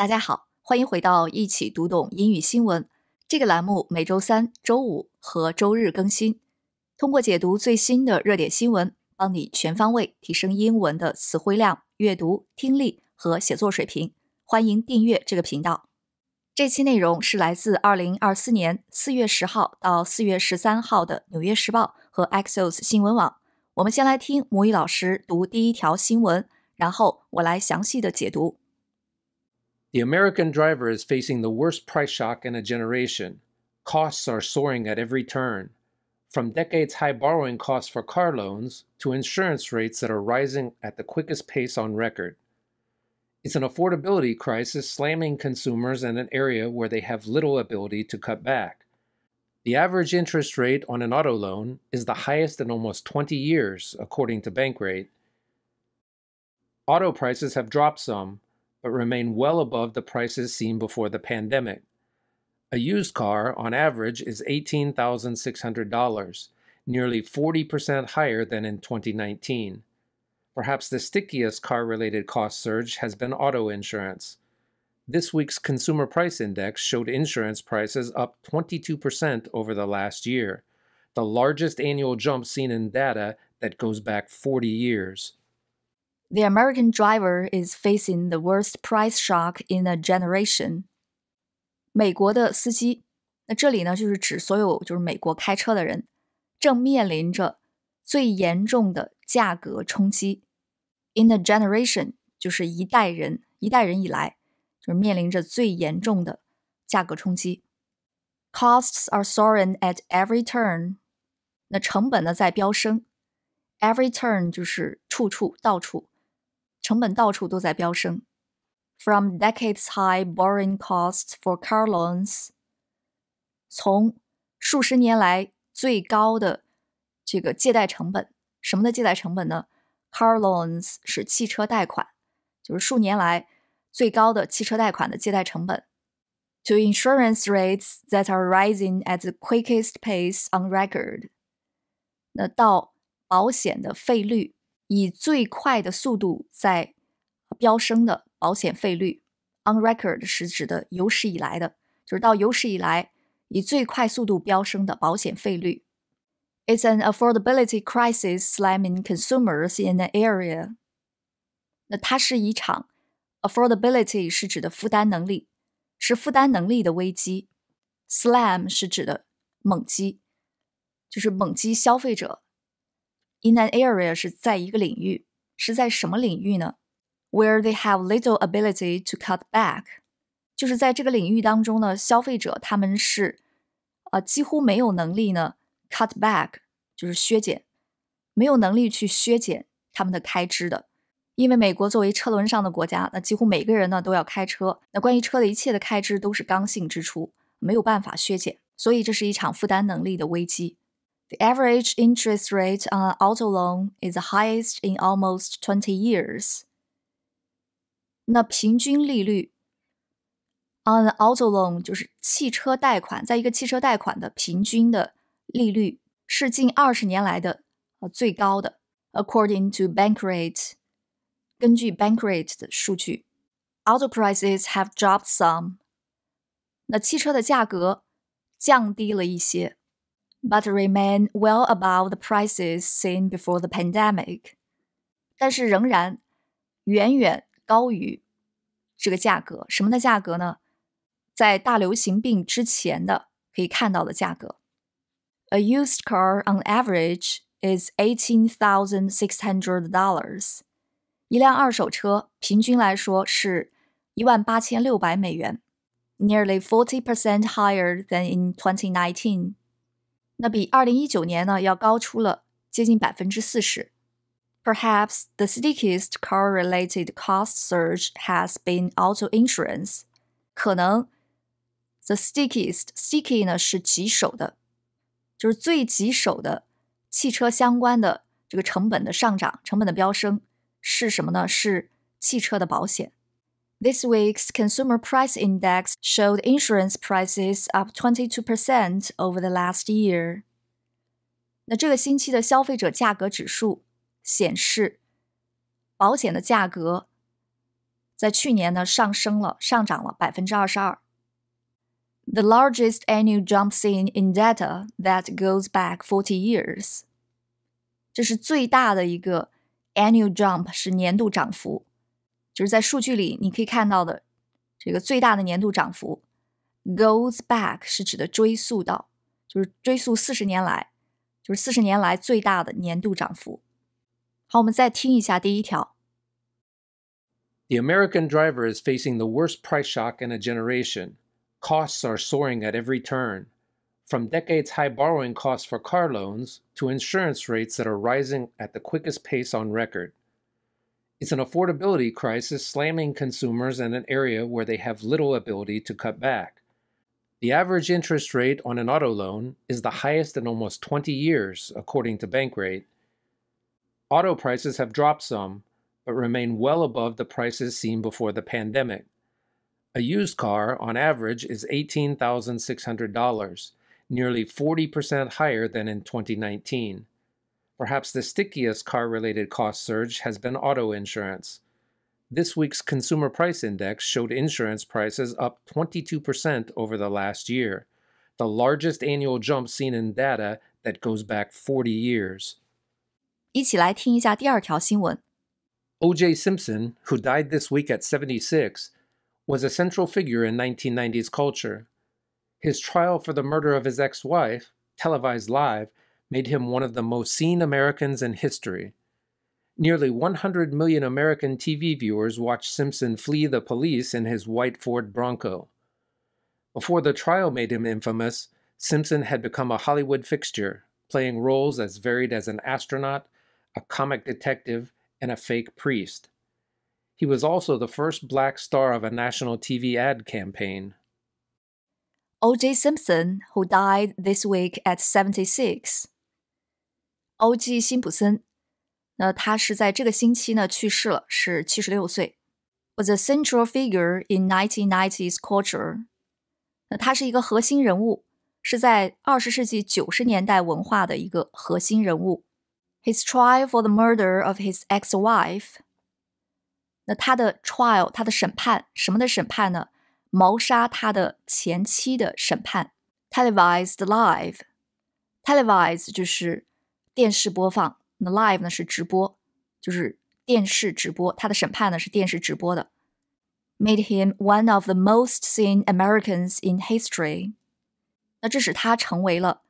大家好，欢迎回到一起读懂英语新闻这个栏目，每周三、周五和周日更新。通过解读最新的热点新闻，帮你全方位提升英文的词汇量、阅读、听力和写作水平。欢迎订阅这个频道。这期内容是来自2024年4月10号到4月13号的《纽约时报》和 Axios 新闻网。我们先来听母语老师读第一条新闻，然后我来详细的解读。The American driver is facing the worst price shock in a generation. Costs are soaring at every turn. From decades high borrowing costs for car loans to insurance rates that are rising at the quickest pace on record. It's an affordability crisis slamming consumers in an area where they have little ability to cut back. The average interest rate on an auto loan is the highest in almost 20 years, according to Bankrate. Auto prices have dropped some, but remain well above the prices seen before the pandemic. A used car, on average, is $18,600, nearly 40% higher than in 2019. Perhaps the stickiest car related cost surge has been auto insurance. This week's Consumer Price Index showed insurance prices up 22% over the last year, the largest annual jump seen in data that goes back 40 years. The American driver is facing the worst price shock in a generation. 美国的司机，那这里呢就是指所有就是美国开车的人，正面临着最严重的价格冲击。In a generation，就是一代人，一代人以来，就是面临着最严重的价格冲击。Costs are soaring at every turn. 那成本呢在飙升。Every turn 就是处处到处。成本到处都在飙升。From decades high borrowing costs for car loans，从数十年来最高的这个借贷成本，什么的借贷成本呢？Car loans 是汽车贷款，就是数年来最高的汽车贷款的借贷成本。To insurance rates that are rising at the quickest pace on record，那到保险的费率以最快的速度在飙升的保险费率，on record 是指的有史以来的，就是到有史以来以最快速度飙升的保险费率。It's an affordability crisis slamming consumers in the area。那它是一场 affordability 是指的负担能力，是负担能力的危机。Slam 是指的猛击，就是猛击消费者。In an area 是在一个领域，是在什么领域呢？Where they have little ability to cut back，就是在这个领域当中呢，消费者他们是呃几乎没有能力呢 cut back，就是削减，没有能力去削减他们的开支的。因为美国作为车轮上的国家，那几乎每个人呢都要开车，那关于车的一切的开支都是刚性支出，没有办法削减，所以这是一场负担能力的危机。The average interest rate on an auto loan is the highest in almost 20 years. 那平均利率 on an auto loan 就是汽车贷款，在一个汽车贷款的平均的利率是近二十年来的呃最高的。According to Bankrate，根据 Bankrate 的数据，auto prices have dropped some。那汽车的价格降低了一些。but remain well above the prices seen before the pandemic. 但是仍然远远高于这个价格。什么的价格呢？在大流行病之前的可以看到的价格。A used car on average is eighteen thousand six hundred dollars。一辆二手车平均来说是一万八千六百美元，nearly forty percent higher than in 2019。那比二零一九年呢要高出了接近百分之四十。Perhaps the stickiest car-related cost surge has been auto insurance。可能 the stickiest sticky 呢是棘手的，就是最棘手的汽车相关的这个成本的上涨、成本的飙升是什么呢？是汽车的保险。This week's consumer price index showed insurance prices up 22% over the last year. The largest annual jump seen in data that goes back forty years. years。这是最大的一个 annual jump jump，是年度涨幅。就是在数据里你可以看到的这个最大的年度涨幅，goes back 是指的追溯到，就是追溯四十年来，就是四十年来最大的年度涨幅。好，我们再听一下第一条。The American driver is facing the worst price shock in a generation. Costs are soaring at every turn. From decades high borrowing costs for car loans to insurance rates that are rising at the quickest pace on record. It's an affordability crisis slamming consumers in an area where they have little ability to cut back. The average interest rate on an auto loan is the highest in almost 20 years, according to Bankrate. Auto prices have dropped some, but remain well above the prices seen before the pandemic. A used car, on average, is $18,600, nearly 40% higher than in 2019. Perhaps the stickiest car-related cost surge has been auto insurance. This week's Consumer Price Index showed insurance prices up 22% over the last year, the largest annual jump seen in data that goes back 40 years. O.J. Simpson, who died this week at 76, was a central figure in 1990s culture. His trial for the murder of his ex wife, televised live, made him one of the most seen Americans in history. Nearly 100 million American TV viewers watched Simpson flee the police in his white Ford Bronco. Before the trial made him infamous, Simpson had become a Hollywood fixture, playing roles as varied as an astronaut, a comic detective, and a fake priest. He was also the first black star of a national TV ad campaign. O.J. Simpson, who died this week at 76, 欧几辛普森。那他是在这个星期呢去世了，是七十六岁。Was a central figure in 1990s culture。那他是一个核心人物，是在二十世纪九十年代文化的一个核心人物。His trial for the murder of his ex-wife。那他的 trial，他的审判，什么的审判呢？谋杀他的前妻的审判。Televised live。Televised 就是电视播放，那 live 呢是直播，就是电视直播。他的审判呢是电视直播的。Made him one of the most seen Americans in history。那这使他成为了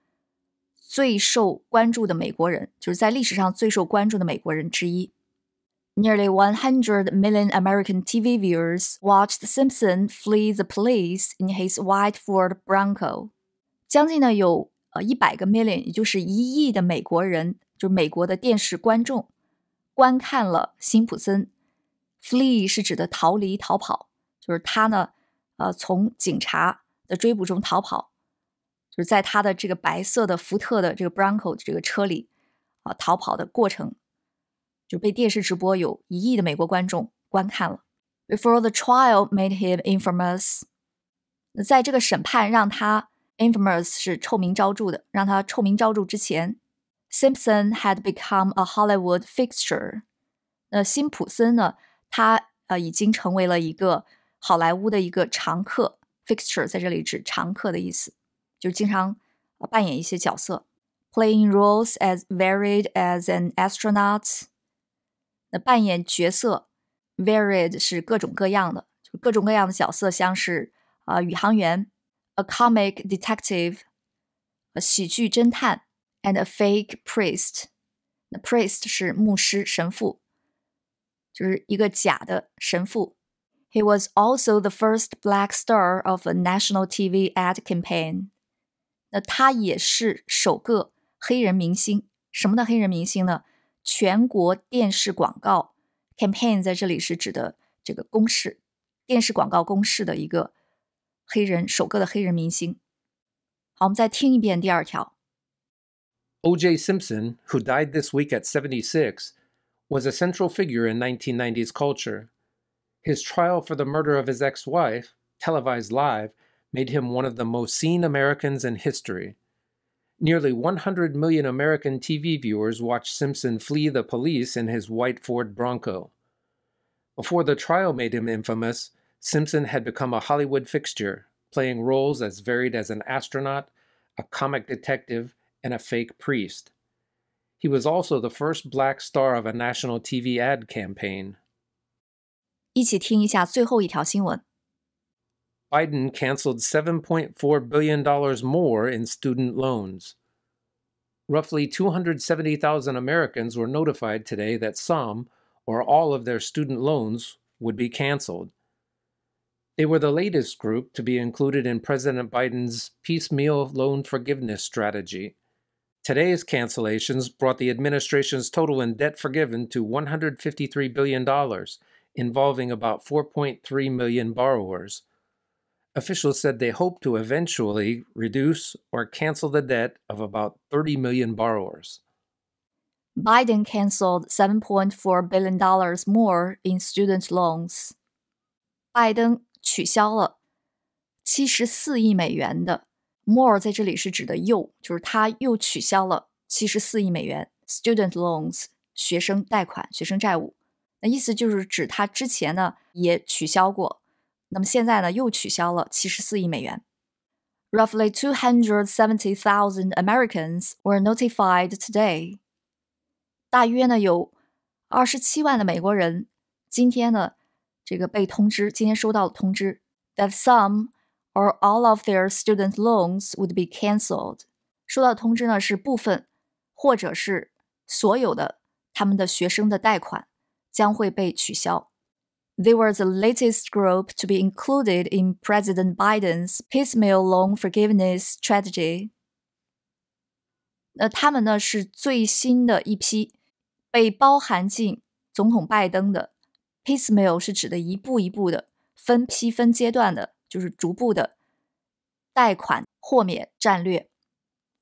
最受关注的美国人，就是在历史上最受关注的美国人之一。Nearly 100 million American TV viewers watched Simpson flee the police in his white Ford Bronco。将近呢有呃，一百个 million，也就是一亿的美国人，就是美国的电视观众观看了辛普森。Flee 是指的逃离、逃跑，就是他呢，呃，从警察的追捕中逃跑，就是在他的这个白色的福特的这个 Bronco 这个车里啊逃跑的过程，就被电视直播，有一亿的美国观众观看了。Before the trial made him infamous，在这个审判让他。Infamous 是臭名昭著的，让他臭名昭著之前，Simpson had become a Hollywood fixture。那辛普森呢，他呃已经成为了一个好莱坞的一个常客 （fixture）。在这里指常客的意思，就经常扮演一些角色，playing roles as varied as an astronaut。那扮演角色，varied 是各种各样的，就各种各样的角色，像是啊宇航员。a comic detective, a 喜剧侦探，and a fake priest。那 priest 是牧师、神父，就是一个假的神父。He was also the first black star of a national TV ad campaign。那他也是首个黑人明星。什么的黑人明星呢？全国电视广告 campaign 在这里是指的这个公示，电视广告公示的一个黑人首个的黑人明星。好，我们再听一遍第二条。O.J. Simpson, who died this week at 76, was a central figure in 1990s culture. His trial for the murder of his ex wife, televised live, made him one of the most seen Americans in history. Nearly 100 million American TV viewers watched Simpson flee the police in his white Ford Bronco. Before the trial made him infamous, Simpson had become a Hollywood fixture, playing roles as varied as an astronaut, a comic detective, and a fake priest. He was also the first black star of a national TV ad campaign. Biden canceled $7.4 billion more in student loans. Roughly 270,000 Americans were notified today that some or all of their student loans would be canceled. They were the latest group to be included in President Biden's piecemeal loan forgiveness strategy. Today's cancellations brought the administration's total in debt forgiven to $153 billion, involving about 4.3 million borrowers. Officials said they hope to eventually reduce or cancel the debt of about 30 million borrowers. Biden canceled $7.4 billion more in student loans. Biden 取消了七十四亿美元的 more 在这里是指的又就是他又取消了七十四亿美元 student loans 学生贷款学生债务那意思就是指他之前呢也取消过那么现在呢又取消了七十四亿美元 roughly two hundred seventy thousand Americans were notified today 大约呢有二十七万的美国人今天呢。这个被通知，今天收到了通知，that some or all of their student loans would be cancelled。收到通知呢是部分或者是所有的他们的学生的贷款将会被取消。They were the latest group to be included in President Biden's piecemeal loan forgiveness strategy。那他们呢是最新的一批被包含进总统拜登的 piecemeal 是指的一步一步的、分批、分阶段的，就是逐步的贷款豁免战略。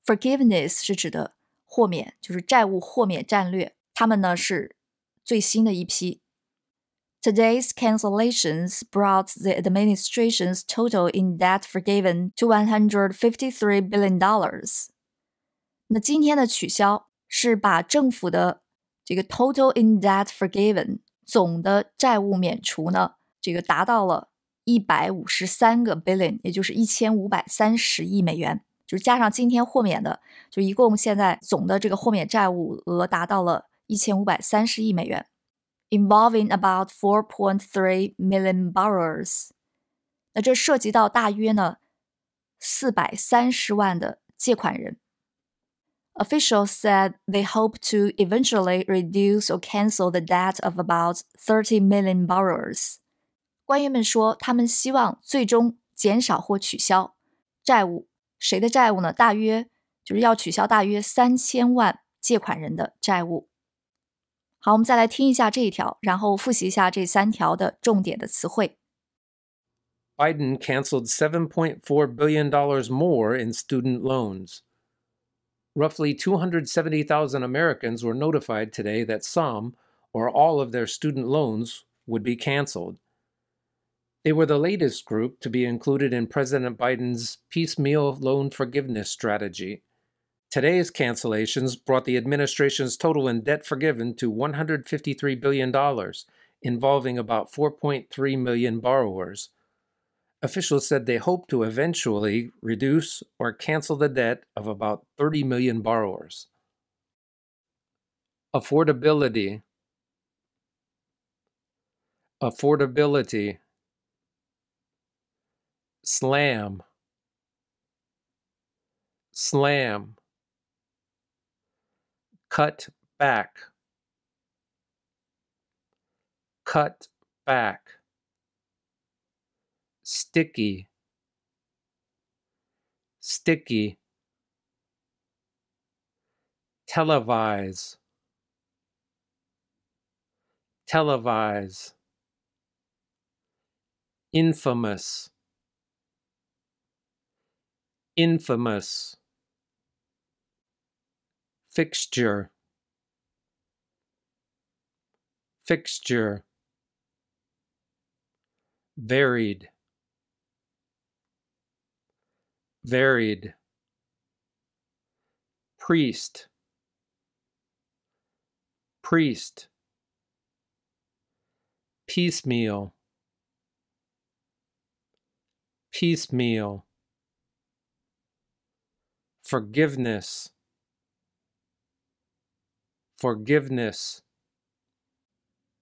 Forgiveness 是指的豁免，就是债务豁免战略。他们呢是最新的一批。Today's cancellations brought the administration's total in debt forgiven to $153 billion. total in debt forgiven 总的债务免除呢，这个达到了一百五十三个 billion，也就是一千五百三十亿美元，就是加上今天豁免的，就一共现在总的这个豁免债务额达到了一千五百三十亿美元，involving about four point three million borrowers，那这涉及到大约呢四百三十万的借款人。Officials said they hope to eventually reduce or cancel the debt of about 30 million borrowers. 官员们说，他们希望最终减少或取消债务。谁的债务呢？大约就是要取消大约三千万借款人的债务。好，我们再来听一下这一条，然后复习一下这三条的重点的词汇。Biden canceled $7.4 billion more in student loans. Roughly 270,000 Americans were notified today that some or all of their student loans would be canceled. They were the latest group to be included in President Biden's piecemeal loan forgiveness strategy. Today's cancellations brought the administration's total in debt forgiven to $153 billion, involving about 4.3 million borrowers. Officials said they hope to eventually reduce or cancel the debt of about 30 million borrowers. Affordability. Affordability. Slam. Slam. Cut back. Cut back sticky, sticky, televise, televise, infamous, infamous, fixture, fixture, varied varied priest priest piecemeal piecemeal forgiveness forgiveness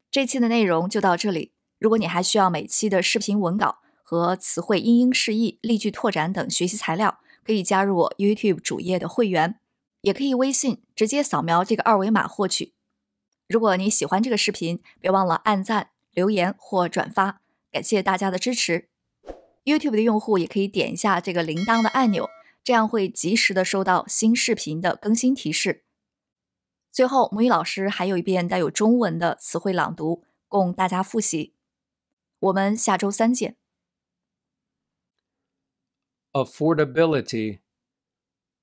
这期的内容就到这里。如果你还需要每期的视频文稿，和词汇英英释义、例句拓展等学习材料，可以加入我 YouTube 主页的会员，也可以微信直接扫描这个二维码获取。如果你喜欢这个视频，别忘了按赞、留言或转发，感谢大家的支持。YouTube 的用户也可以点一下这个铃铛的按钮，这样会及时的收到新视频的更新提示。最后，母语老师还有一遍带有中文的词汇朗读，供大家复习。我们下周三见。affordability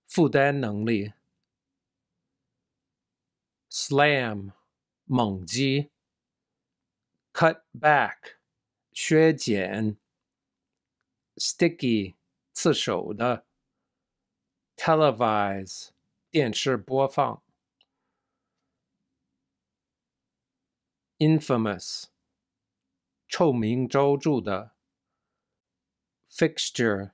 负担能力，slam 猛击，cut back 削减，sticky 刺手的，televise 电视播放，infamous 臭名昭著的，fixture。